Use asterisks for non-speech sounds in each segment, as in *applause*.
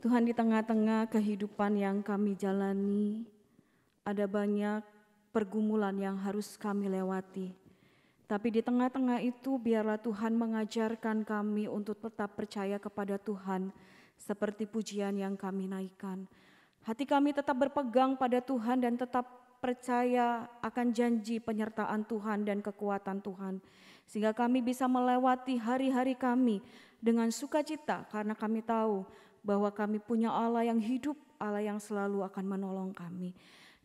Tuhan di tengah-tengah kehidupan yang kami jalani, ada banyak pergumulan yang harus kami lewati. Tapi di tengah-tengah itu biarlah Tuhan mengajarkan kami untuk tetap percaya kepada Tuhan seperti pujian yang kami naikkan. Hati kami tetap berpegang pada Tuhan dan tetap percaya akan janji penyertaan Tuhan dan kekuatan Tuhan. Sehingga kami bisa melewati hari-hari kami dengan sukacita karena kami tahu bahwa kami punya Allah yang hidup, Allah yang selalu akan menolong kami.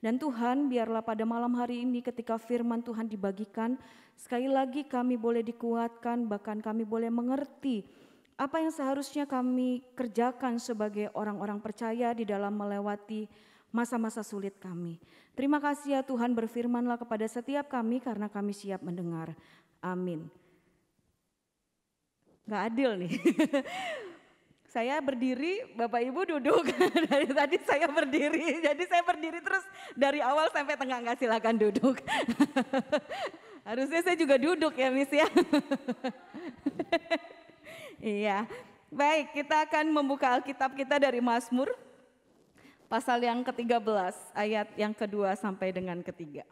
Dan Tuhan, biarlah pada malam hari ini ketika firman Tuhan dibagikan, sekali lagi kami boleh dikuatkan, bahkan kami boleh mengerti apa yang seharusnya kami kerjakan sebagai orang-orang percaya di dalam melewati masa-masa sulit kami. Terima kasih ya Tuhan berfirmanlah kepada setiap kami karena kami siap mendengar. Amin. Gak adil nih. *laughs* saya berdiri, Bapak Ibu duduk. *laughs* dari tadi saya berdiri, jadi saya berdiri terus dari awal sampai tengah nggak silakan duduk. *laughs* Harusnya saya juga duduk ya Miss ya. *laughs* iya. Baik, kita akan membuka Alkitab kita dari Mazmur pasal yang ke-13 ayat yang kedua sampai dengan ketiga.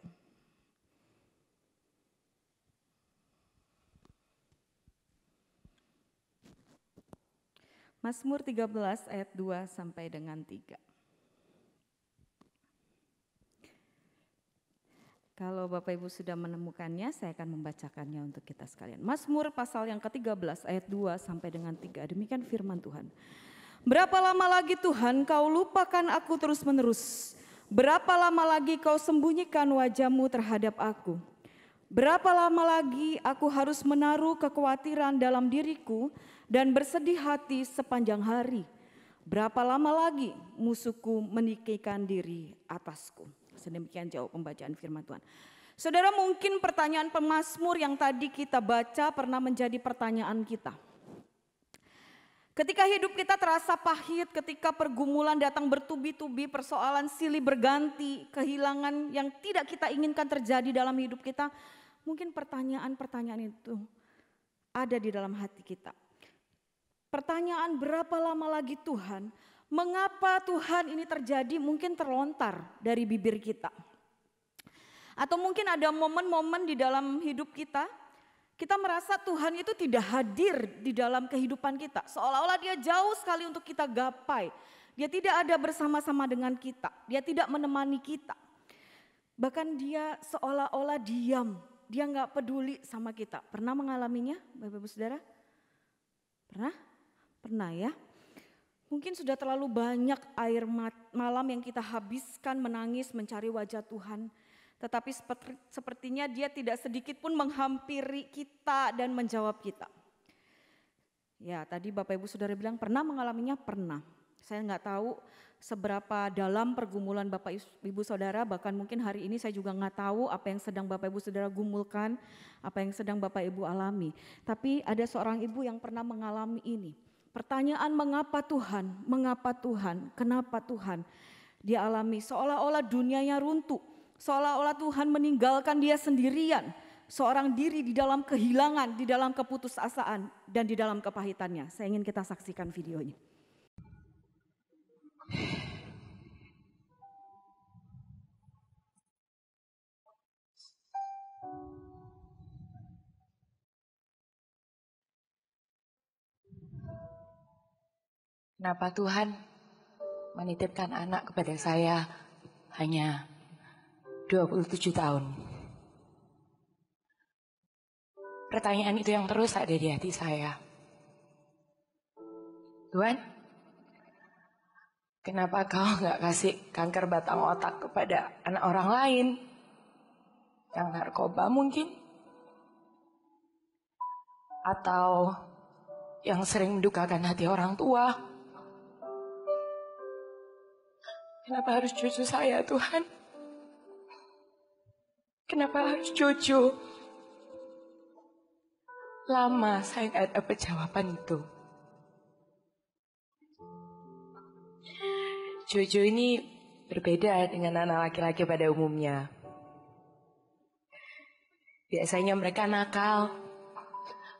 Mazmur 13 ayat 2 sampai dengan 3. Kalau Bapak Ibu sudah menemukannya, saya akan membacakannya untuk kita sekalian. Mazmur pasal yang ke-13 ayat 2 sampai dengan 3. Demikian firman Tuhan. Berapa lama lagi Tuhan kau lupakan aku terus-menerus? Berapa lama lagi kau sembunyikan wajahmu terhadap aku? Berapa lama lagi aku harus menaruh kekhawatiran dalam diriku dan bersedih hati sepanjang hari. Berapa lama lagi musuhku menikikan diri atasku? Sedemikian jauh pembacaan firman Tuhan. Saudara mungkin pertanyaan pemasmur yang tadi kita baca pernah menjadi pertanyaan kita. Ketika hidup kita terasa pahit, ketika pergumulan datang bertubi-tubi, persoalan silih berganti, kehilangan yang tidak kita inginkan terjadi dalam hidup kita, mungkin pertanyaan-pertanyaan itu ada di dalam hati kita. Pertanyaan berapa lama lagi Tuhan? Mengapa Tuhan ini terjadi mungkin terlontar dari bibir kita. Atau mungkin ada momen-momen di dalam hidup kita, kita merasa Tuhan itu tidak hadir di dalam kehidupan kita. Seolah-olah dia jauh sekali untuk kita gapai. Dia tidak ada bersama-sama dengan kita. Dia tidak menemani kita. Bahkan dia seolah-olah diam. Dia nggak peduli sama kita. Pernah mengalaminya Bapak-Ibu Saudara? Pernah? Pernah ya? Mungkin sudah terlalu banyak air malam yang kita habiskan menangis mencari wajah Tuhan. Tetapi sepertinya dia tidak sedikit pun menghampiri kita dan menjawab kita. Ya tadi Bapak Ibu Saudara bilang pernah mengalaminya? Pernah. Saya nggak tahu seberapa dalam pergumulan Bapak Ibu Saudara, bahkan mungkin hari ini saya juga nggak tahu apa yang sedang Bapak Ibu Saudara gumulkan, apa yang sedang Bapak Ibu alami. Tapi ada seorang ibu yang pernah mengalami ini. Pertanyaan mengapa Tuhan, mengapa Tuhan, kenapa Tuhan dia alami. Seolah-olah dunianya runtuh, seolah-olah Tuhan meninggalkan dia sendirian. Seorang diri di dalam kehilangan, di dalam keputusasaan, dan di dalam kepahitannya. Saya ingin kita saksikan videonya. Kenapa Tuhan menitipkan anak kepada saya hanya 27 tahun? Pertanyaan itu yang terus ada di hati saya. Tuhan, kenapa kau nggak kasih kanker batang otak kepada anak orang lain? Yang narkoba mungkin? Atau yang sering mendukakan hati orang tua? Kenapa harus cucu saya, Tuhan? Kenapa harus cucu? Lama saya nggak dapat jawaban itu. Cucu ini berbeda dengan anak laki-laki pada umumnya. Biasanya mereka nakal,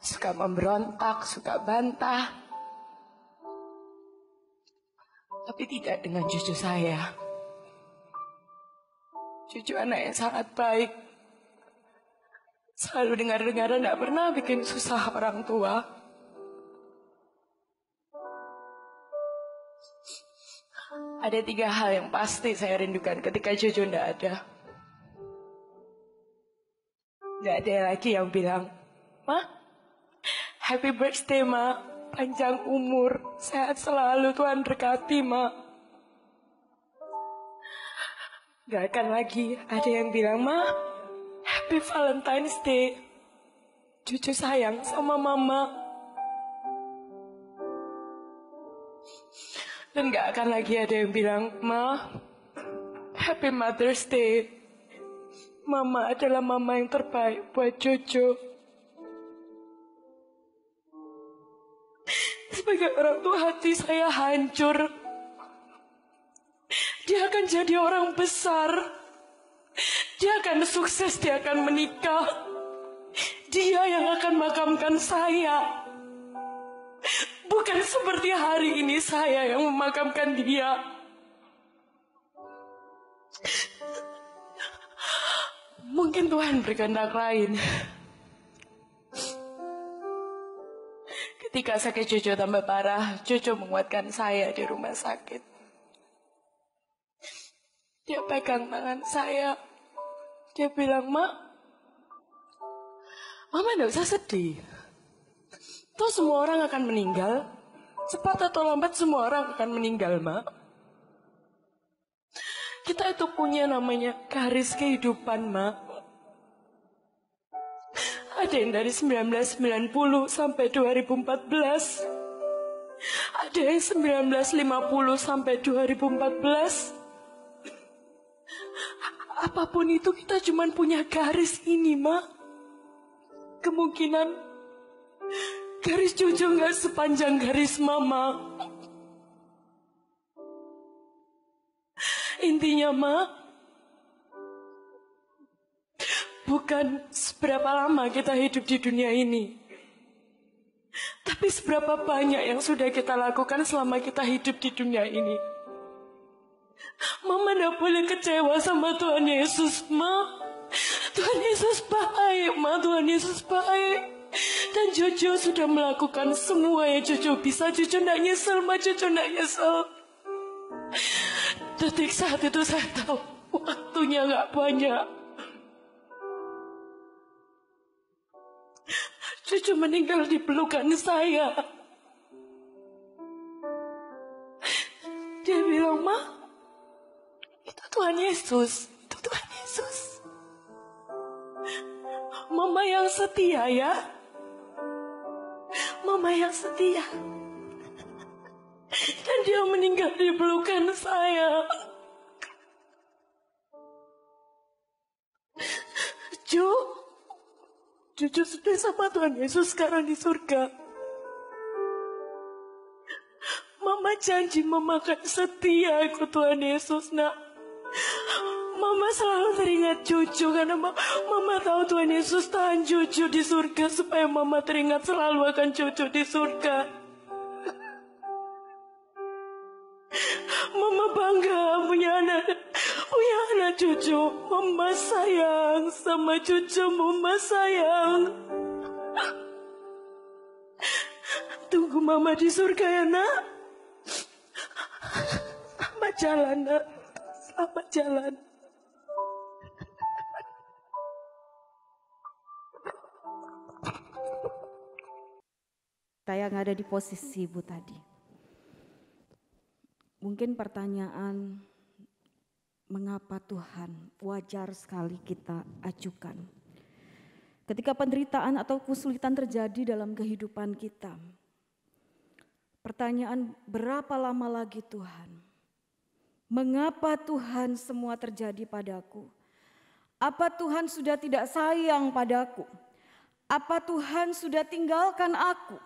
suka memberontak, suka bantah, tapi tidak dengan cucu saya. Cucu anak yang sangat baik. Selalu dengar-dengar tidak pernah bikin susah orang tua. Ada tiga hal yang pasti saya rindukan ketika cucu tidak ada. Tidak ada lagi yang bilang, Ma, happy birthday, Ma panjang umur, sehat selalu Tuhan berkati, Ma. Gak akan lagi ada yang bilang, Ma, Happy Valentine's Day. Cucu sayang sama Mama. Dan gak akan lagi ada yang bilang, Ma, Happy Mother's Day. Mama adalah mama yang terbaik buat cucu. Sebagai orang tua hati saya hancur. Dia akan jadi orang besar. Dia akan sukses, dia akan menikah. Dia yang akan makamkan saya. Bukan seperti hari ini saya yang memakamkan dia. Mungkin Tuhan berkehendak lain. Ketika sakit Jojo tambah parah, cucu menguatkan saya di rumah sakit. Dia pegang tangan saya. Dia bilang, Mak, Mama tidak usah sedih. Tuh semua orang akan meninggal. Cepat atau lambat semua orang akan meninggal, Mak. Kita itu punya namanya garis kehidupan, Mak. Ada yang dari 1990 sampai 2014. Ada yang 1950 sampai 2014. Apapun itu kita cuma punya garis ini, mak. Kemungkinan garis Jojo nggak sepanjang garis Mama. Intinya, Ma, bukan seberapa lama kita hidup di dunia ini, tapi seberapa banyak yang sudah kita lakukan selama kita hidup di dunia ini. Mama tidak boleh kecewa sama Tuhan Yesus, Ma. Tuhan Yesus baik, Ma. Tuhan Yesus baik. Dan Jojo sudah melakukan semua yang Jojo bisa. Jojo tidak nyesel, Ma. Jojo tidak nyesel. Detik saat itu saya tahu waktunya nggak banyak. Cucu meninggal di pelukan saya. Dia bilang, Ma, itu Tuhan Yesus. Itu Tuhan Yesus. Mama yang setia ya. Mama yang setia. Dan dia meninggal di pelukan saya. Cuk. Cucu sudah sama Tuhan Yesus sekarang di surga. Mama janji mama akan setia ikut Tuhan Yesus, nak. Mama selalu teringat cucu karena ma mama tahu Tuhan Yesus tahan cucu di surga supaya mama teringat selalu akan cucu di surga. Cucu, mama sayang sama cucu mama sayang. Tunggu mama di surga ya nak. Selamat jalan nak. Selamat jalan. Saya nggak ada di posisi ibu tadi. Mungkin pertanyaan Mengapa Tuhan wajar sekali kita ajukan? Ketika penderitaan atau kesulitan terjadi dalam kehidupan kita, pertanyaan berapa lama lagi Tuhan? Mengapa Tuhan semua terjadi padaku? Apa Tuhan sudah tidak sayang padaku? Apa Tuhan sudah tinggalkan aku?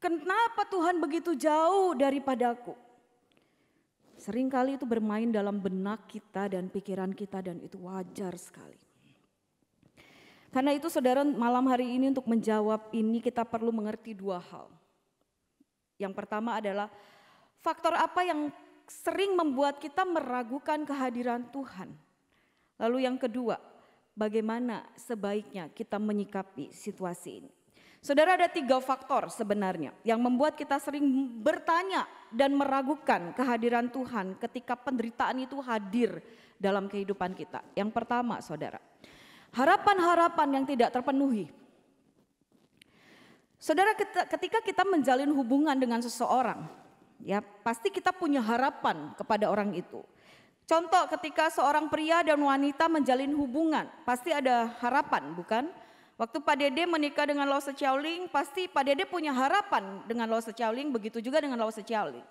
Kenapa Tuhan begitu jauh daripadaku? Seringkali itu bermain dalam benak kita dan pikiran kita dan itu wajar sekali. Karena itu saudara malam hari ini untuk menjawab ini kita perlu mengerti dua hal. Yang pertama adalah faktor apa yang sering membuat kita meragukan kehadiran Tuhan. Lalu yang kedua, bagaimana sebaiknya kita menyikapi situasi ini. Saudara ada tiga faktor sebenarnya yang membuat kita sering bertanya dan meragukan kehadiran Tuhan ketika penderitaan itu hadir dalam kehidupan kita. Yang pertama saudara, harapan-harapan yang tidak terpenuhi. Saudara ketika kita menjalin hubungan dengan seseorang, ya pasti kita punya harapan kepada orang itu. Contoh ketika seorang pria dan wanita menjalin hubungan, pasti ada harapan bukan? Waktu Pak Dede menikah dengan Lao Ling, pasti Pak Dede punya harapan dengan Lao Ling, begitu juga dengan Lao Ling.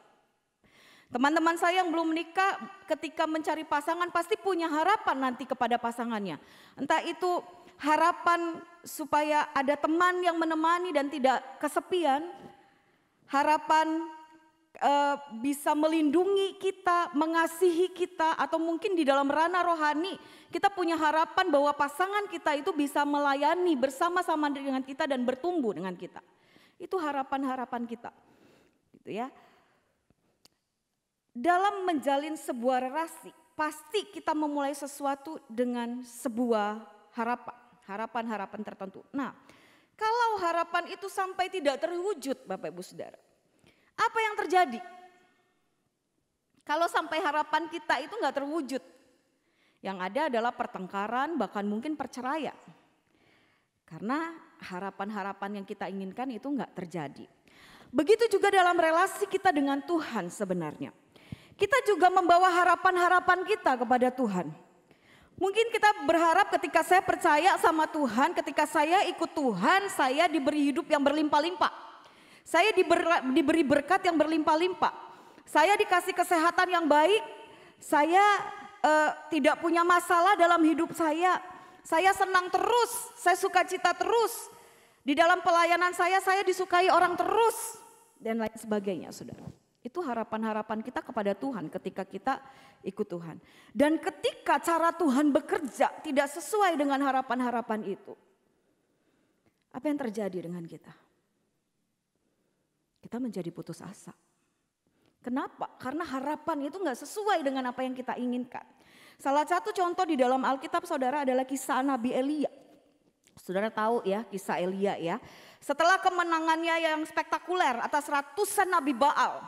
Teman-teman saya yang belum menikah ketika mencari pasangan pasti punya harapan nanti kepada pasangannya. Entah itu harapan supaya ada teman yang menemani dan tidak kesepian, harapan uh, bisa melindungi kita, mengasihi kita, atau mungkin di dalam ranah rohani kita punya harapan bahwa pasangan kita itu bisa melayani bersama-sama dengan kita dan bertumbuh dengan kita. Itu harapan-harapan kita, gitu ya. Dalam menjalin sebuah relasi, pasti kita memulai sesuatu dengan sebuah harapan, harapan-harapan tertentu. Nah, kalau harapan itu sampai tidak terwujud, Bapak Ibu Saudara, apa yang terjadi? Kalau sampai harapan kita itu nggak terwujud. Yang ada adalah pertengkaran bahkan mungkin perceraian. Karena harapan-harapan yang kita inginkan itu nggak terjadi. Begitu juga dalam relasi kita dengan Tuhan sebenarnya. Kita juga membawa harapan-harapan kita kepada Tuhan. Mungkin kita berharap ketika saya percaya sama Tuhan, ketika saya ikut Tuhan, saya diberi hidup yang berlimpah-limpah. Saya diber, diberi berkat yang berlimpah-limpah. Saya dikasih kesehatan yang baik. Saya uh, tidak punya masalah dalam hidup saya. Saya senang terus, saya suka cita terus. Di dalam pelayanan saya, saya disukai orang terus. Dan lain sebagainya saudara. Itu harapan-harapan kita kepada Tuhan ketika kita ikut Tuhan. Dan ketika cara Tuhan bekerja tidak sesuai dengan harapan-harapan itu. Apa yang terjadi dengan kita? kita menjadi putus asa. Kenapa? Karena harapan itu nggak sesuai dengan apa yang kita inginkan. Salah satu contoh di dalam Alkitab saudara adalah kisah Nabi Elia. Saudara tahu ya kisah Elia ya. Setelah kemenangannya yang spektakuler atas ratusan Nabi Baal.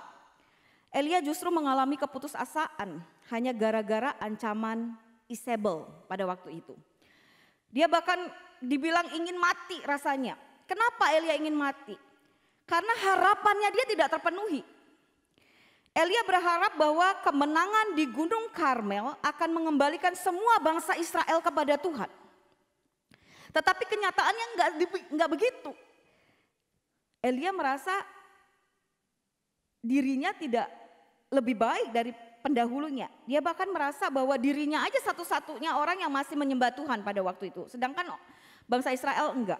Elia justru mengalami keputusasaan hanya gara-gara ancaman Isabel pada waktu itu. Dia bahkan dibilang ingin mati rasanya. Kenapa Elia ingin mati? Karena harapannya dia tidak terpenuhi. Elia berharap bahwa kemenangan di Gunung Karmel akan mengembalikan semua bangsa Israel kepada Tuhan. Tetapi kenyataannya nggak begitu. Elia merasa dirinya tidak lebih baik dari pendahulunya. Dia bahkan merasa bahwa dirinya aja satu-satunya orang yang masih menyembah Tuhan pada waktu itu. Sedangkan bangsa Israel enggak.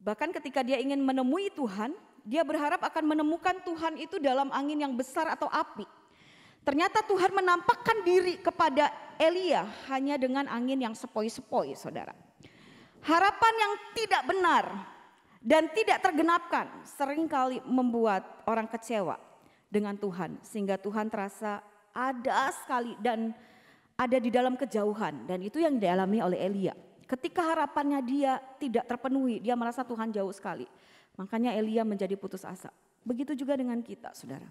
Bahkan ketika dia ingin menemui Tuhan, dia berharap akan menemukan Tuhan itu dalam angin yang besar atau api. Ternyata Tuhan menampakkan diri kepada Elia hanya dengan angin yang sepoi-sepoi, saudara. Harapan yang tidak benar dan tidak tergenapkan seringkali membuat orang kecewa dengan Tuhan. Sehingga Tuhan terasa ada sekali dan ada di dalam kejauhan. Dan itu yang dialami oleh Elia. Ketika harapannya dia tidak terpenuhi, dia merasa Tuhan jauh sekali. Makanya Elia menjadi putus asa. Begitu juga dengan kita, saudara.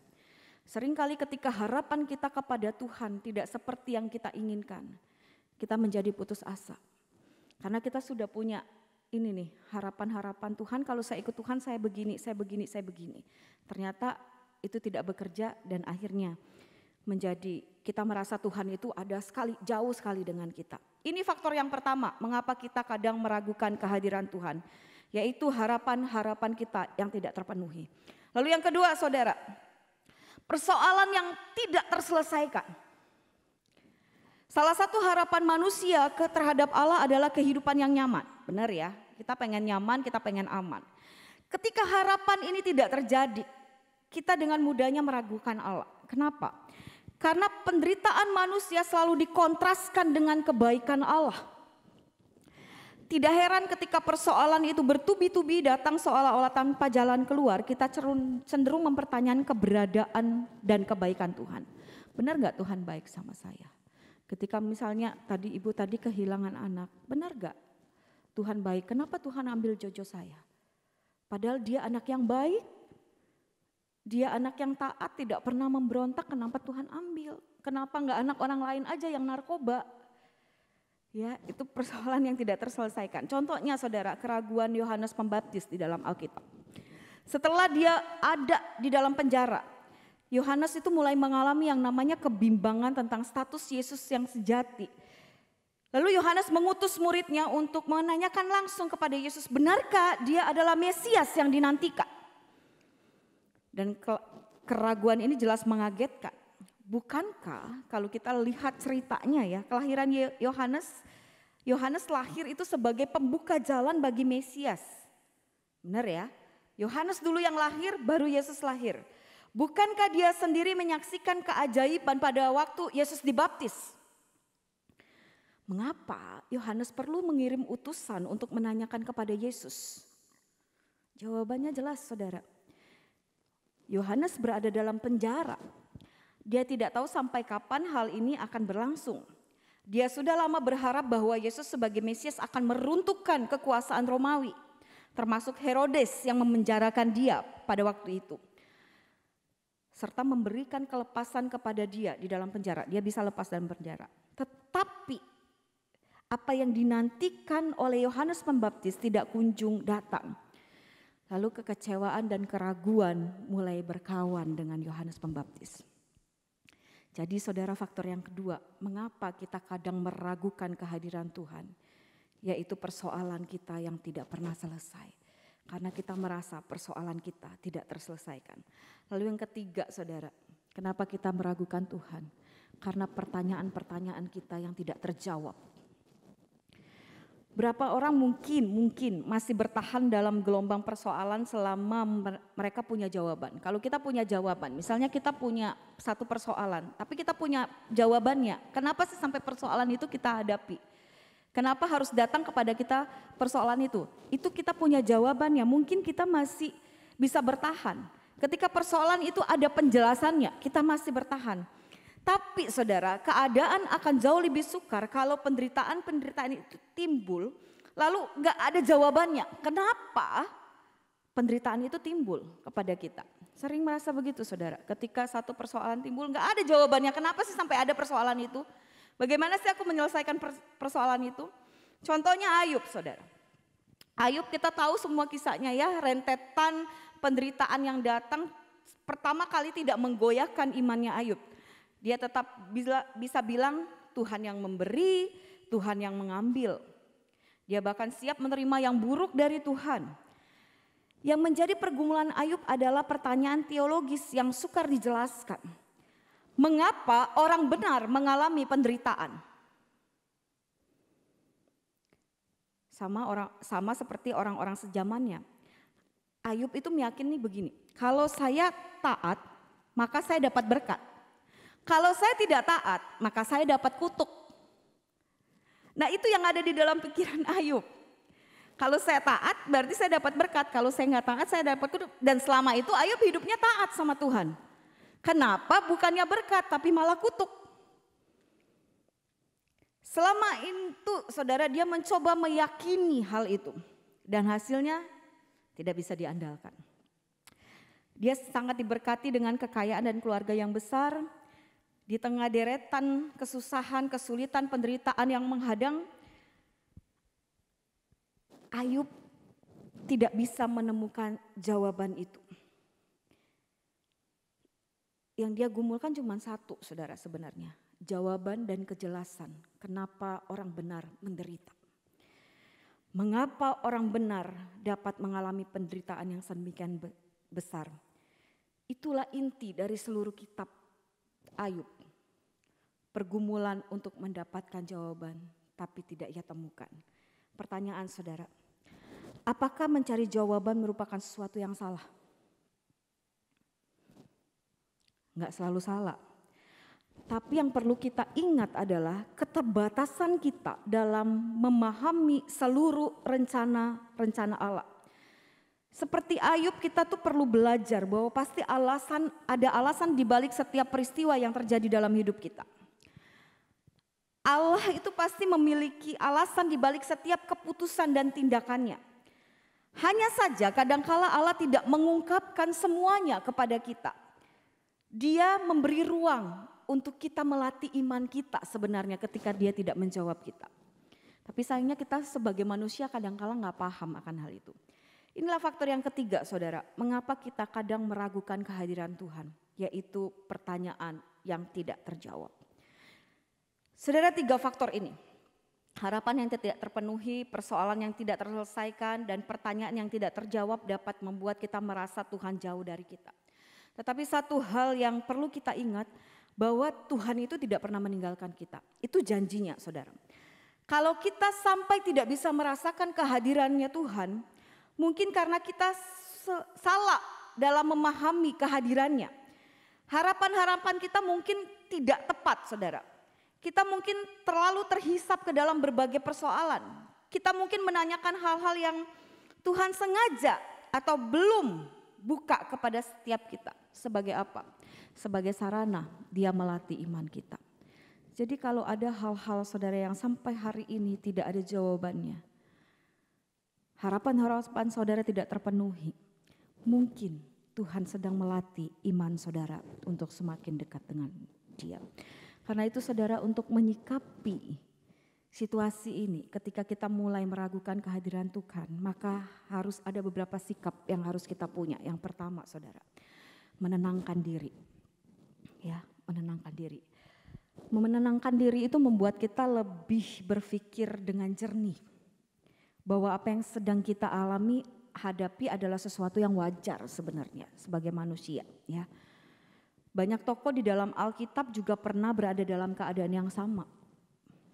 Seringkali ketika harapan kita kepada Tuhan tidak seperti yang kita inginkan, kita menjadi putus asa. Karena kita sudah punya ini nih, harapan-harapan Tuhan kalau saya ikut Tuhan saya begini, saya begini, saya begini. Ternyata itu tidak bekerja dan akhirnya menjadi kita merasa Tuhan itu ada sekali jauh sekali dengan kita. Ini faktor yang pertama, mengapa kita kadang meragukan kehadiran Tuhan, yaitu harapan-harapan kita yang tidak terpenuhi. Lalu yang kedua, Saudara, persoalan yang tidak terselesaikan. Salah satu harapan manusia ke terhadap Allah adalah kehidupan yang nyaman. Benar ya? Kita pengen nyaman, kita pengen aman. Ketika harapan ini tidak terjadi, kita dengan mudahnya meragukan Allah. Kenapa? Karena penderitaan manusia selalu dikontraskan dengan kebaikan Allah. Tidak heran ketika persoalan itu bertubi-tubi datang seolah-olah tanpa jalan keluar, kita cenderung mempertanyakan keberadaan dan kebaikan Tuhan. Benar nggak Tuhan baik sama saya? Ketika misalnya tadi ibu tadi kehilangan anak, benar gak Tuhan baik? Kenapa Tuhan ambil Jojo saya? Padahal dia anak yang baik, dia anak yang taat, tidak pernah memberontak, kenapa Tuhan ambil? Kenapa enggak anak orang lain aja yang narkoba? Ya, itu persoalan yang tidak terselesaikan. Contohnya saudara, keraguan Yohanes Pembaptis di dalam Alkitab. Setelah dia ada di dalam penjara, Yohanes itu mulai mengalami yang namanya kebimbangan tentang status Yesus yang sejati. Lalu Yohanes mengutus muridnya untuk menanyakan langsung kepada Yesus, benarkah dia adalah Mesias yang dinantikan? Dan keraguan ini jelas mengagetkan. Bukankah kalau kita lihat ceritanya ya, kelahiran Yohanes Yohanes lahir itu sebagai pembuka jalan bagi Mesias. Benar ya? Yohanes dulu yang lahir, baru Yesus lahir. Bukankah dia sendiri menyaksikan keajaiban pada waktu Yesus dibaptis? Mengapa Yohanes perlu mengirim utusan untuk menanyakan kepada Yesus? Jawabannya jelas, saudara. Yohanes berada dalam penjara. Dia tidak tahu sampai kapan hal ini akan berlangsung. Dia sudah lama berharap bahwa Yesus sebagai Mesias akan meruntuhkan kekuasaan Romawi, termasuk Herodes yang memenjarakan dia pada waktu itu serta memberikan kelepasan kepada dia di dalam penjara. Dia bisa lepas dalam penjara. Tetapi apa yang dinantikan oleh Yohanes Pembaptis tidak kunjung datang. Lalu kekecewaan dan keraguan mulai berkawan dengan Yohanes Pembaptis. Jadi saudara faktor yang kedua, mengapa kita kadang meragukan kehadiran Tuhan? Yaitu persoalan kita yang tidak pernah selesai. Karena kita merasa persoalan kita tidak terselesaikan. Lalu yang ketiga saudara, kenapa kita meragukan Tuhan? Karena pertanyaan-pertanyaan kita yang tidak terjawab Berapa orang mungkin, mungkin masih bertahan dalam gelombang persoalan selama mereka punya jawaban. Kalau kita punya jawaban, misalnya kita punya satu persoalan, tapi kita punya jawabannya. Kenapa sih sampai persoalan itu kita hadapi? Kenapa harus datang kepada kita persoalan itu? Itu kita punya jawabannya. Mungkin kita masih bisa bertahan. Ketika persoalan itu ada penjelasannya, kita masih bertahan. Tapi saudara, keadaan akan jauh lebih sukar kalau penderitaan-penderitaan itu timbul, lalu nggak ada jawabannya. Kenapa penderitaan itu timbul kepada kita? Sering merasa begitu saudara, ketika satu persoalan timbul nggak ada jawabannya. Kenapa sih sampai ada persoalan itu? Bagaimana sih aku menyelesaikan persoalan itu? Contohnya Ayub saudara. Ayub kita tahu semua kisahnya ya, rentetan penderitaan yang datang pertama kali tidak menggoyahkan imannya Ayub. Dia tetap bisa bilang Tuhan yang memberi, Tuhan yang mengambil. Dia bahkan siap menerima yang buruk dari Tuhan. Yang menjadi pergumulan Ayub adalah pertanyaan teologis yang sukar dijelaskan. Mengapa orang benar mengalami penderitaan? Sama orang sama seperti orang-orang sejamannya. Ayub itu meyakini begini, kalau saya taat maka saya dapat berkat. Kalau saya tidak taat, maka saya dapat kutuk. Nah itu yang ada di dalam pikiran *laughs* Ayub. Kalau saya taat berarti saya dapat berkat. Kalau saya nggak taat saya dapat kutuk. Dan selama itu Ayub hidupnya taat sama Tuhan. Kenapa bukannya berkat tapi malah kutuk. Selama itu saudara dia mencoba meyakini hal itu. Dan hasilnya tidak bisa diandalkan. Dia sangat diberkati dengan kekayaan dan keluarga yang besar. Di tengah deretan kesusahan, kesulitan, penderitaan yang menghadang, Ayub tidak bisa menemukan jawaban itu. Yang dia gumulkan cuma satu, saudara, sebenarnya: jawaban dan kejelasan. Kenapa orang benar menderita? Mengapa orang benar dapat mengalami penderitaan yang sedemikian besar? Itulah inti dari seluruh kitab Ayub pergumulan untuk mendapatkan jawaban, tapi tidak ia temukan. Pertanyaan saudara, apakah mencari jawaban merupakan sesuatu yang salah? Enggak selalu salah. Tapi yang perlu kita ingat adalah keterbatasan kita dalam memahami seluruh rencana-rencana Allah. Seperti Ayub kita tuh perlu belajar bahwa pasti alasan ada alasan di balik setiap peristiwa yang terjadi dalam hidup kita. Allah itu pasti memiliki alasan di balik setiap keputusan dan tindakannya. Hanya saja kadangkala Allah tidak mengungkapkan semuanya kepada kita. Dia memberi ruang untuk kita melatih iman kita sebenarnya ketika dia tidak menjawab kita. Tapi sayangnya kita sebagai manusia kadangkala nggak paham akan hal itu. Inilah faktor yang ketiga saudara, mengapa kita kadang meragukan kehadiran Tuhan, yaitu pertanyaan yang tidak terjawab. Saudara tiga faktor ini. Harapan yang tidak terpenuhi, persoalan yang tidak terselesaikan, dan pertanyaan yang tidak terjawab dapat membuat kita merasa Tuhan jauh dari kita. Tetapi satu hal yang perlu kita ingat bahwa Tuhan itu tidak pernah meninggalkan kita. Itu janjinya saudara. Kalau kita sampai tidak bisa merasakan kehadirannya Tuhan, mungkin karena kita salah dalam memahami kehadirannya. Harapan-harapan kita mungkin tidak tepat saudara kita mungkin terlalu terhisap ke dalam berbagai persoalan. Kita mungkin menanyakan hal-hal yang Tuhan sengaja atau belum buka kepada setiap kita. Sebagai apa? Sebagai sarana dia melatih iman kita. Jadi kalau ada hal-hal saudara yang sampai hari ini tidak ada jawabannya. Harapan-harapan saudara tidak terpenuhi. Mungkin Tuhan sedang melatih iman saudara untuk semakin dekat dengan dia. Karena itu saudara untuk menyikapi situasi ini ketika kita mulai meragukan kehadiran Tuhan, maka harus ada beberapa sikap yang harus kita punya. Yang pertama saudara, menenangkan diri. Ya, menenangkan diri. Menenangkan diri itu membuat kita lebih berpikir dengan jernih. Bahwa apa yang sedang kita alami hadapi adalah sesuatu yang wajar sebenarnya sebagai manusia ya. Banyak tokoh di dalam Alkitab juga pernah berada dalam keadaan yang sama.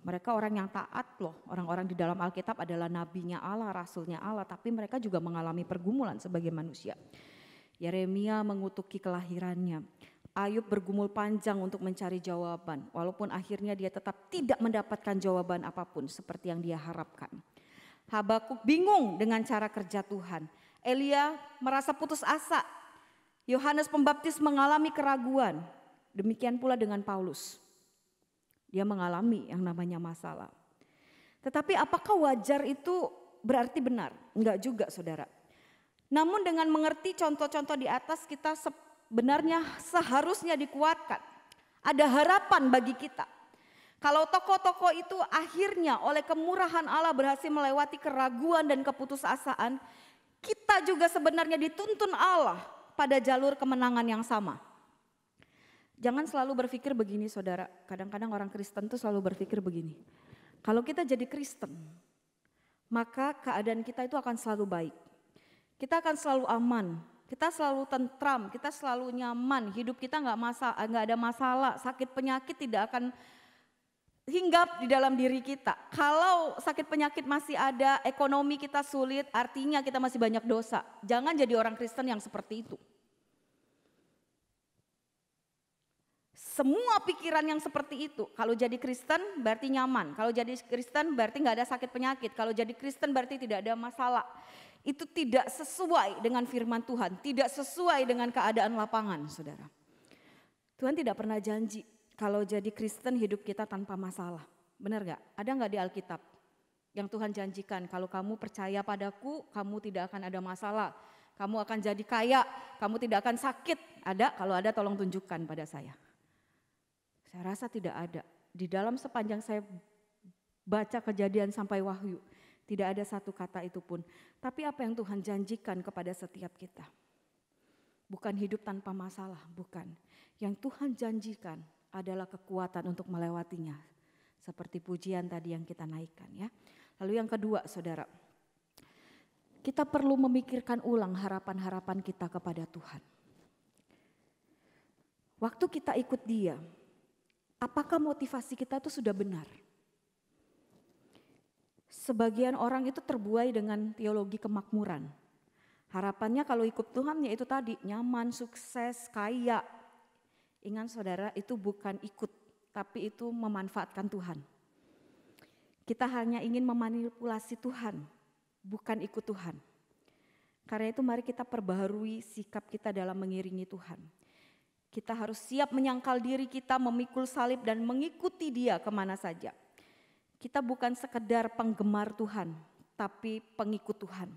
Mereka orang yang taat loh, orang-orang di dalam Alkitab adalah nabinya Allah, rasulnya Allah, tapi mereka juga mengalami pergumulan sebagai manusia. Yeremia mengutuki kelahirannya. Ayub bergumul panjang untuk mencari jawaban, walaupun akhirnya dia tetap tidak mendapatkan jawaban apapun seperti yang dia harapkan. Habakuk bingung dengan cara kerja Tuhan. Elia merasa putus asa Yohanes Pembaptis mengalami keraguan, demikian pula dengan Paulus. Dia mengalami yang namanya masalah. Tetapi apakah wajar itu berarti benar? Enggak juga saudara. Namun dengan mengerti contoh-contoh di atas kita sebenarnya seharusnya dikuatkan. Ada harapan bagi kita. Kalau tokoh-tokoh itu akhirnya oleh kemurahan Allah berhasil melewati keraguan dan keputusasaan, kita juga sebenarnya dituntun Allah pada jalur kemenangan yang sama. Jangan selalu berpikir begini saudara, kadang-kadang orang Kristen tuh selalu berpikir begini. Kalau kita jadi Kristen, maka keadaan kita itu akan selalu baik. Kita akan selalu aman, kita selalu tentram, kita selalu nyaman, hidup kita nggak masa nggak ada masalah, sakit penyakit tidak akan hinggap di dalam diri kita. Kalau sakit penyakit masih ada, ekonomi kita sulit, artinya kita masih banyak dosa. Jangan jadi orang Kristen yang seperti itu. Semua pikiran yang seperti itu, kalau jadi Kristen berarti nyaman, kalau jadi Kristen berarti nggak ada sakit penyakit, kalau jadi Kristen berarti tidak ada masalah. Itu tidak sesuai dengan firman Tuhan, tidak sesuai dengan keadaan lapangan, saudara. Tuhan tidak pernah janji kalau jadi Kristen hidup kita tanpa masalah. Benar nggak? Ada nggak di Alkitab? Yang Tuhan janjikan, kalau kamu percaya padaku, kamu tidak akan ada masalah. Kamu akan jadi kaya, kamu tidak akan sakit. Ada? Kalau ada tolong tunjukkan pada saya. Saya rasa tidak ada. Di dalam sepanjang saya baca kejadian sampai wahyu, tidak ada satu kata itu pun. Tapi apa yang Tuhan janjikan kepada setiap kita? Bukan hidup tanpa masalah, bukan. Yang Tuhan janjikan adalah kekuatan untuk melewatinya. Seperti pujian tadi yang kita naikkan ya. Lalu yang kedua saudara, kita perlu memikirkan ulang harapan-harapan kita kepada Tuhan. Waktu kita ikut dia, apakah motivasi kita itu sudah benar? Sebagian orang itu terbuai dengan teologi kemakmuran. Harapannya kalau ikut Tuhan ya itu tadi, nyaman, sukses, kaya, Ingat saudara, itu bukan ikut, tapi itu memanfaatkan Tuhan. Kita hanya ingin memanipulasi Tuhan, bukan ikut Tuhan. Karena itu mari kita perbaharui sikap kita dalam mengiringi Tuhan. Kita harus siap menyangkal diri kita, memikul salib dan mengikuti dia kemana saja. Kita bukan sekedar penggemar Tuhan, tapi pengikut Tuhan.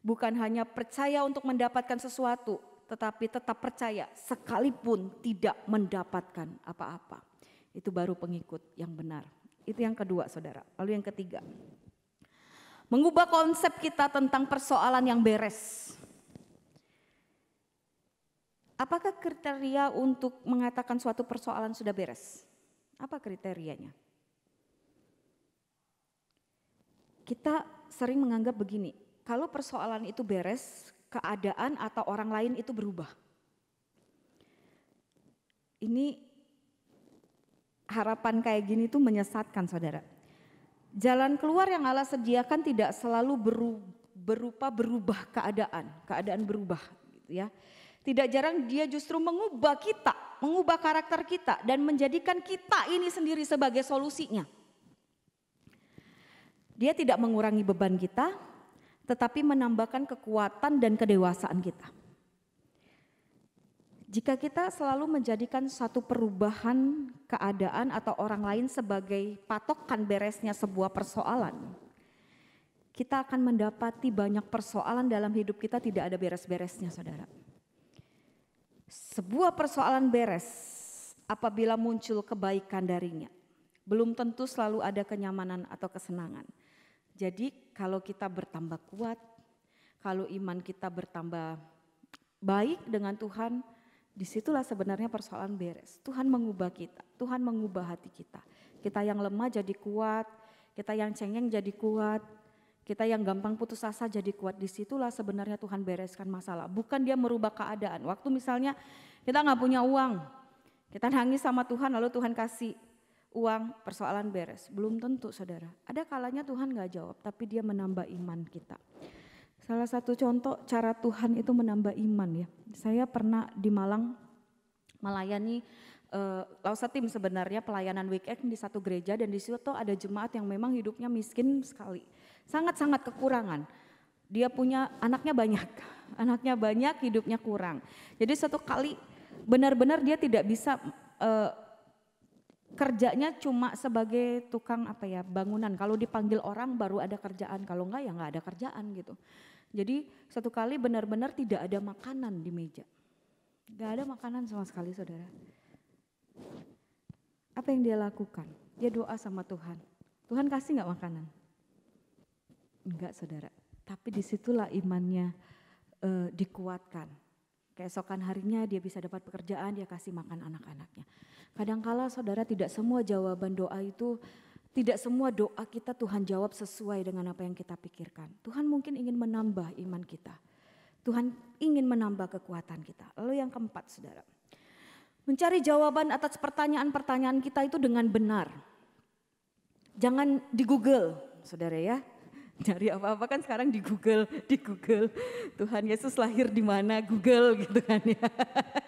Bukan hanya percaya untuk mendapatkan sesuatu, tetapi tetap percaya sekalipun tidak mendapatkan apa-apa. Itu baru pengikut yang benar. Itu yang kedua saudara. Lalu yang ketiga. Mengubah konsep kita tentang persoalan yang beres. Apakah kriteria untuk mengatakan suatu persoalan sudah beres? Apa kriterianya? Kita sering menganggap begini, kalau persoalan itu beres, keadaan atau orang lain itu berubah. Ini harapan kayak gini tuh menyesatkan saudara. Jalan keluar yang Allah sediakan tidak selalu beru, berupa berubah keadaan, keadaan berubah gitu ya. Tidak jarang dia justru mengubah kita, mengubah karakter kita dan menjadikan kita ini sendiri sebagai solusinya. Dia tidak mengurangi beban kita, tetapi menambahkan kekuatan dan kedewasaan kita. Jika kita selalu menjadikan satu perubahan keadaan atau orang lain sebagai patokan beresnya sebuah persoalan, kita akan mendapati banyak persoalan dalam hidup kita tidak ada beres-beresnya, saudara. Sebuah persoalan beres apabila muncul kebaikan darinya. Belum tentu selalu ada kenyamanan atau kesenangan. Jadi kalau kita bertambah kuat, kalau iman kita bertambah baik dengan Tuhan, disitulah sebenarnya persoalan beres. Tuhan mengubah kita, Tuhan mengubah hati kita. Kita yang lemah jadi kuat, kita yang cengeng jadi kuat, kita yang gampang putus asa jadi kuat. Disitulah sebenarnya Tuhan bereskan masalah. Bukan dia merubah keadaan. Waktu misalnya kita nggak punya uang, kita nangis sama Tuhan lalu Tuhan kasih uang, persoalan beres. Belum tentu saudara. Ada kalanya Tuhan gak jawab, tapi dia menambah iman kita. Salah satu contoh cara Tuhan itu menambah iman ya. Saya pernah di Malang melayani uh, eh, Lausatim sebenarnya pelayanan weekend di satu gereja dan di situ ada jemaat yang memang hidupnya miskin sekali. Sangat-sangat kekurangan. Dia punya anaknya banyak, *laughs* anaknya banyak, hidupnya kurang. Jadi satu kali benar-benar dia tidak bisa uh, kerjanya cuma sebagai tukang apa ya bangunan. Kalau dipanggil orang baru ada kerjaan, kalau enggak ya enggak ada kerjaan gitu. Jadi satu kali benar-benar tidak ada makanan di meja. Enggak ada makanan sama sekali saudara. Apa yang dia lakukan? Dia doa sama Tuhan. Tuhan kasih enggak makanan? Enggak saudara. Tapi disitulah imannya uh, dikuatkan keesokan harinya dia bisa dapat pekerjaan, dia kasih makan anak-anaknya. Kadangkala saudara tidak semua jawaban doa itu tidak semua doa kita Tuhan jawab sesuai dengan apa yang kita pikirkan. Tuhan mungkin ingin menambah iman kita. Tuhan ingin menambah kekuatan kita. Lalu yang keempat saudara. Mencari jawaban atas pertanyaan-pertanyaan kita itu dengan benar. Jangan di Google saudara ya. Cari apa-apa kan sekarang di Google, di Google. Tuhan Yesus lahir di mana? Google gitu kan ya.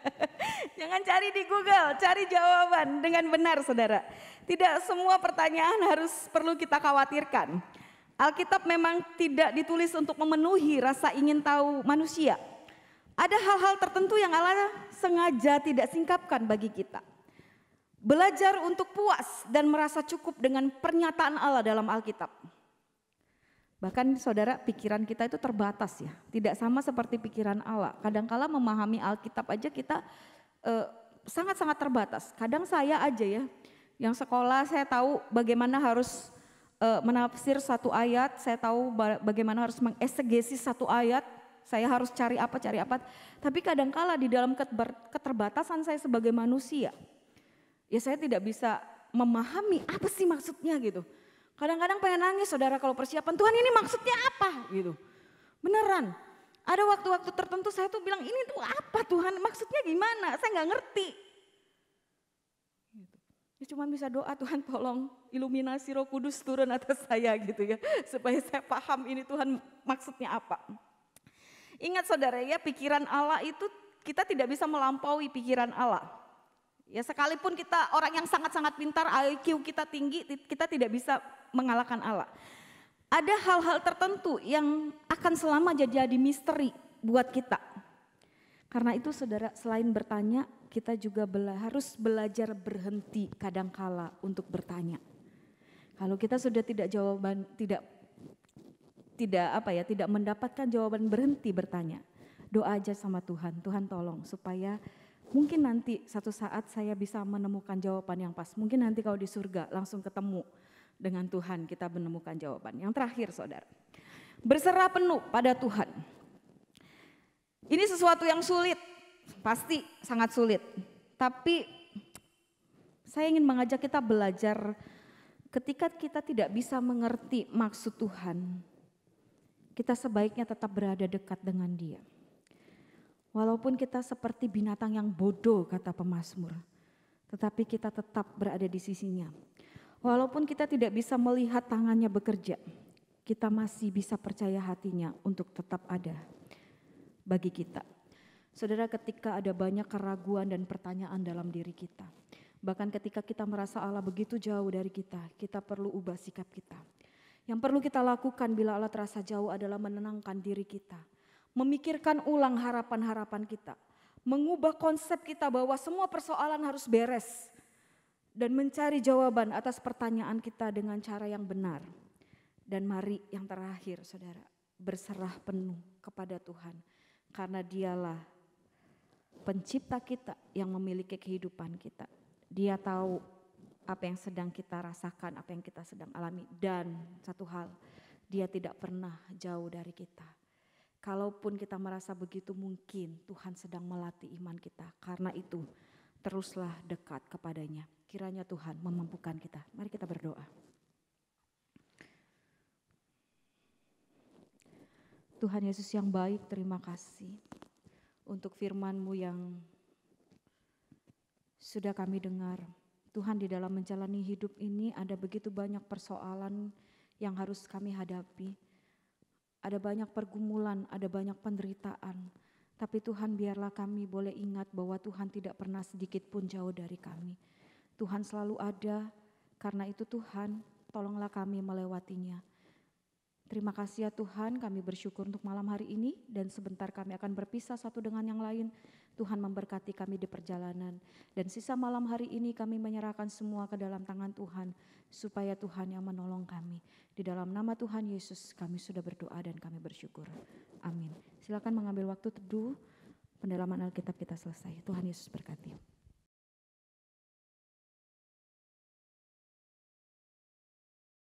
*laughs* Jangan cari di Google, cari jawaban dengan benar Saudara. Tidak semua pertanyaan harus perlu kita khawatirkan. Alkitab memang tidak ditulis untuk memenuhi rasa ingin tahu manusia. Ada hal-hal tertentu yang Allah sengaja tidak singkapkan bagi kita. Belajar untuk puas dan merasa cukup dengan pernyataan Allah dalam Alkitab Bahkan saudara pikiran kita itu terbatas ya, tidak sama seperti pikiran Allah. Kadangkala memahami Alkitab aja kita eh, sangat-sangat eh, terbatas. Kadang saya aja ya, yang sekolah saya tahu bagaimana harus eh, menafsir satu ayat, saya tahu bagaimana harus mengesegesis satu ayat, saya harus cari apa cari apa. Tapi kadangkala di dalam keterbatasan saya sebagai manusia, ya saya tidak bisa memahami apa sih maksudnya gitu. Kadang-kadang pengen nangis saudara kalau persiapan, Tuhan ini maksudnya apa gitu. Beneran, ada waktu-waktu tertentu saya tuh bilang ini tuh apa Tuhan, maksudnya gimana, saya nggak ngerti. Gitu. Ya cuma bisa doa Tuhan tolong iluminasi roh kudus turun atas saya gitu ya. Supaya saya paham ini Tuhan maksudnya apa. Ingat saudara ya pikiran Allah itu kita tidak bisa melampaui pikiran Allah. Ya sekalipun kita orang yang sangat-sangat pintar, IQ kita tinggi, kita tidak bisa mengalahkan Allah. Ada hal-hal tertentu yang akan selama jadi misteri buat kita. Karena itu saudara selain bertanya, kita juga bela harus belajar berhenti kadangkala untuk bertanya. Kalau kita sudah tidak jawaban, tidak tidak apa ya, tidak mendapatkan jawaban berhenti bertanya. Doa aja sama Tuhan, Tuhan tolong supaya mungkin nanti satu saat saya bisa menemukan jawaban yang pas. Mungkin nanti kalau di surga langsung ketemu dengan Tuhan kita menemukan jawaban. Yang terakhir saudara, berserah penuh pada Tuhan. Ini sesuatu yang sulit, pasti sangat sulit. Tapi saya ingin mengajak kita belajar ketika kita tidak bisa mengerti maksud Tuhan, kita sebaiknya tetap berada dekat dengan dia. Walaupun kita seperti binatang yang bodoh, kata pemazmur, tetapi kita tetap berada di sisinya. Walaupun kita tidak bisa melihat tangannya bekerja, kita masih bisa percaya hatinya untuk tetap ada bagi kita. Saudara, ketika ada banyak keraguan dan pertanyaan dalam diri kita, bahkan ketika kita merasa Allah begitu jauh dari kita, kita perlu ubah sikap kita. Yang perlu kita lakukan bila Allah terasa jauh adalah menenangkan diri kita memikirkan ulang harapan-harapan kita, mengubah konsep kita bahwa semua persoalan harus beres dan mencari jawaban atas pertanyaan kita dengan cara yang benar. Dan mari yang terakhir Saudara, berserah penuh kepada Tuhan karena dialah pencipta kita yang memiliki kehidupan kita. Dia tahu apa yang sedang kita rasakan, apa yang kita sedang alami dan satu hal, dia tidak pernah jauh dari kita. Kalaupun kita merasa begitu mungkin Tuhan sedang melatih iman kita. Karena itu teruslah dekat kepadanya. Kiranya Tuhan memampukan kita. Mari kita berdoa. Tuhan Yesus yang baik, terima kasih untuk firman-Mu yang sudah kami dengar. Tuhan di dalam menjalani hidup ini ada begitu banyak persoalan yang harus kami hadapi. Ada banyak pergumulan, ada banyak penderitaan. Tapi Tuhan biarlah kami boleh ingat bahwa Tuhan tidak pernah sedikit pun jauh dari kami. Tuhan selalu ada, karena itu Tuhan tolonglah kami melewatinya. Terima kasih ya Tuhan, kami bersyukur untuk malam hari ini dan sebentar kami akan berpisah satu dengan yang lain. Tuhan memberkati kami di perjalanan. Dan sisa malam hari ini kami menyerahkan semua ke dalam tangan Tuhan. Supaya Tuhan yang menolong kami. Di dalam nama Tuhan Yesus kami sudah berdoa dan kami bersyukur. Amin. Silakan mengambil waktu teduh. Pendalaman Alkitab kita selesai. Tuhan Yesus berkati.